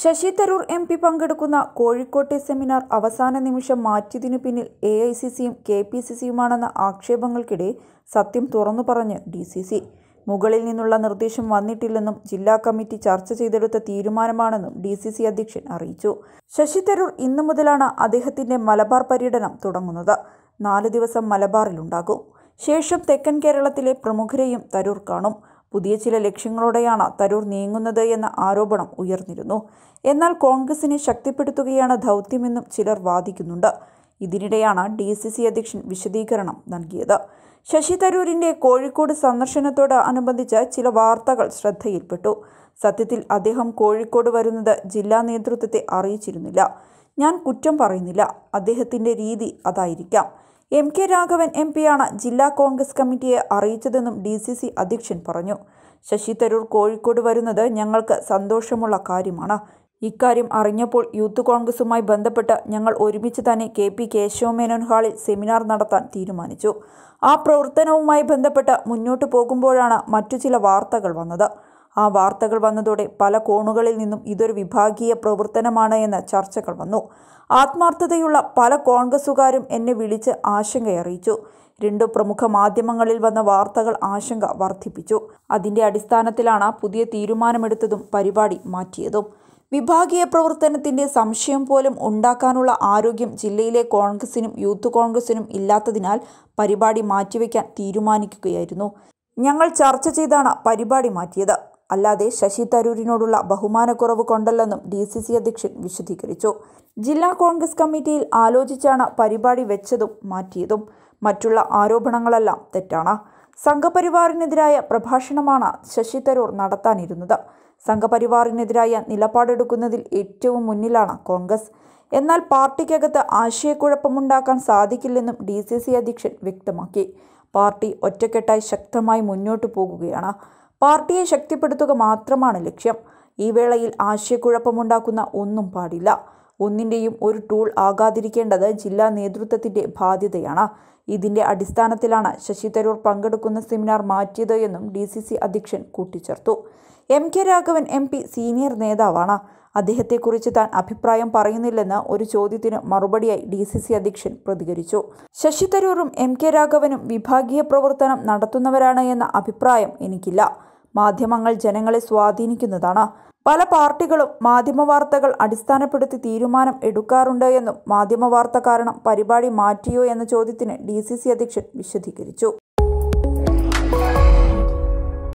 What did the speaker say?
Sasi Tharoor M P പങ്കെടുക്കുന്ന കോഴിക്കോട്ടെ seminar അവസാന നിമിഷം മാറ്റിയതിനു പിന്നിൽ എ ഐ സി സിയും കെ പി സി സിയുമാണെന്ന ആക്ഷേപങ്ങൾക്കിടെ സത്യം തുറന്നു പറഞ്ഞ് ഡി സി സി മുകളിൽ നിന്നുള്ള നിർദ്ദേശം വന്നിട്ടില്ലെന്നും ജില്ലാ കമ്മിറ്റി ചർച്ച ചെയ്തെടുത്ത തീരുമാനമാണെന്നും ഡി സി സി അധ്യക്ഷൻ അറിയിച്ചു ശശി തരൂർ ഇന്നു മുതലാണ് അദ്ദേഹത്തിന്റെ മലബാർ പര്യടനം തുടങ്ങുന്നത് നാല് ദിവസം മലബാറിലുണ്ടാകും ശേഷം തെക്കൻ കേരളത്തിലെ പ്രമുഖരെയും തരൂർ കാണും പുതിയ ചില ലക്ഷ്യങ്ങളോടെയാണ് തരൂർ നീങ്ങുന്നത് എന്ന ആരോപണം ഉയർന്നിരുന്നു എന്നാൽ കോൺഗ്രസിനെ ശക്തിപ്പെടുത്തുകയാണ് ദൗത്യമെന്നും ചിലർ വാദിക്കുന്നുണ്ട് ഇതിനിടെയാണ് ഡി സി സി അധ്യക്ഷൻ വിശദീകരണം നൽകിയത് ശശി തരൂരിൻ്റെ കോഴിക്കോട് സന്ദർശനത്തോട് അനുബന്ധിച്ച് ചില വാർത്തകൾ ശ്രദ്ധയിൽപ്പെട്ടു സത്യത്തിൽ അദ്ദേഹം കോഴിക്കോട് വരുന്നത് ജില്ലാ നേതൃത്വത്തെ അറിയിച്ചിരുന്നില്ല ഞാൻ കുറ്റം പറയുന്നില്ല അദ്ദേഹത്തിൻ്റെ രീതി അതായിരിക്കാം എം കെ രാഘവൻ എം പിയാണ് ജില്ലാ കോൺഗ്രസ് കമ്മിറ്റിയെ അറിയിച്ചതെന്നും ഡി സി സി അധ്യക്ഷൻ പറഞ്ഞു ശശി തരൂർ കോഴിക്കോട് വരുന്നത് ഞങ്ങൾക്ക് സന്തോഷമുള്ള കാര്യമാണ് ഇക്കാര്യം അറിഞ്ഞപ്പോൾ യൂത്ത് കോൺഗ്രസുമായി ബന്ധപ്പെട്ട് ഞങ്ങൾ ഒരുമിച്ച് തന്നെ കെ പി കേശവമേനോൻ ഹാളിൽ സെമിനാർ നടത്താൻ തീരുമാനിച്ചു ആ പ്രവർത്തനവുമായി ബന്ധപ്പെട്ട് മുന്നോട്ട് പോകുമ്പോഴാണ് മറ്റു ചില വാർത്തകൾ വന്നത് ആ വാർത്തകൾ വന്നതോടെ പല കോണുകളിൽ നിന്നും ഇതൊരു വിഭാഗീയ പ്രവർത്തനമാണ് എന്ന ചർച്ചകൾ വന്നു ആത്മാർത്ഥതയുള്ള പല കോൺഗ്രസുകാരും എന്നെ വിളിച്ച് ആശങ്കയറിയിച്ചു രണ്ടു പ്രമുഖ മാധ്യമങ്ങളിൽ വന്ന വാർത്തകൾ ആശങ്ക വർദ്ധിപ്പിച്ചു അതിന്റെ അടിസ്ഥാനത്തിലാണ് പുതിയ തീരുമാനമെടുത്തതും പരിപാടി മാറ്റിയതും വിഭാഗീയ പ്രവർത്തനത്തിന്റെ സംശയം പോലും ഉണ്ടാക്കാനുള്ള ആരോഗ്യം ജില്ലയിലെ കോൺഗ്രസിനും യൂത്ത് കോൺഗ്രസിനും ഇല്ലാത്തതിനാൽ പരിപാടി മാറ്റിവെക്കാൻ തീരുമാനിക്കുകയായിരുന്നു ഞങ്ങൾ ചർച്ച ചെയ്താണ് പരിപാടി മാറ്റിയത് അല്ലാതെ ശശി തരൂരിനോടുള്ള ബഹുമാനക്കുറവ് കൊണ്ടല്ലെന്നും ഡി സി സി അധ്യക്ഷൻ വിശദീകരിച്ചു ജില്ലാ കോൺഗ്രസ് കമ്മിറ്റിയിൽ ആലോചിച്ചാണ് പരിപാടി വെച്ചതും മാറ്റിയതും മറ്റുള്ള ആരോപണങ്ങളെല്ലാം തെറ്റാണ് സംഘപരിവാറിനെതിരായ പ്രഭാഷണമാണ് ശശി തരൂർ നടത്താനിരുന്നത് സംഘപരിവാറിനെതിരായ നിലപാടെടുക്കുന്നതിൽ ഏറ്റവും മുന്നിലാണ് കോൺഗ്രസ് എന്നാൽ പാർട്ടിക്കകത്ത് ആശയക്കുഴപ്പമുണ്ടാക്കാൻ സാധിക്കില്ലെന്നും ഡി സി സി അധ്യക്ഷൻ വ്യക്തമാക്കി പാർട്ടി ഒറ്റക്കെട്ടായി ശക്തമായി മുന്നോട്ടു പോകുകയാണ് പാർട്ടിയെ ശക്തിപ്പെടുത്തുക മാത്രമാണ് ലക്ഷ്യം ഈ വേളയിൽ ആശയക്കുഴപ്പമുണ്ടാക്കുന്ന ഒന്നും പാടില്ല ഒന്നിൻ്റെയും ഒരു ടൂൾ ആകാതിരിക്കേണ്ടത് ജില്ലാ നേതൃത്വത്തിൻ്റെ ബാധ്യതയാണ് ഇതിൻ്റെ അടിസ്ഥാനത്തിലാണ് ശശി തരൂർ പങ്കെടുക്കുന്ന സെമിനാർ മാറ്റിയത് എന്നും ഡി സി സി അധ്യക്ഷൻ കൂട്ടിച്ചേർത്തു M K Raghavan M P senior നേതാവാണ് അദ്ദേഹത്തെക്കുറിച്ച് താൻ അഭിപ്രായം പറയുന്നില്ലെന്ന് ഒരു ചോദ്യത്തിന് മറുപടിയായി ഡി സി സി അധ്യക്ഷൻ പ്രതികരിച്ചു ശശി തരൂറും എം കെ രാഘവനും വിഭാഗീയ പ്രവർത്തനം നടത്തുന്നവരാണ് എന്ന അഭിപ്രായം എനിക്കില്ല മാധ്യമങ്ങൾ ജനങ്ങളെ സ്വാധീനിക്കുന്നതാണ് പല പാർട്ടികളും മാധ്യമ വാർത്തകൾ അടിസ്ഥാനപ്പെടുത്തി തീരുമാനം എടുക്കാറുണ്ട് എന്നും മാധ്യമ വാർത്ത കാരണം പരിപാടി മാറ്റിയോ എന്ന ചോദ്യത്തിന് ഡി അധ്യക്ഷൻ വിശദീകരിച്ചു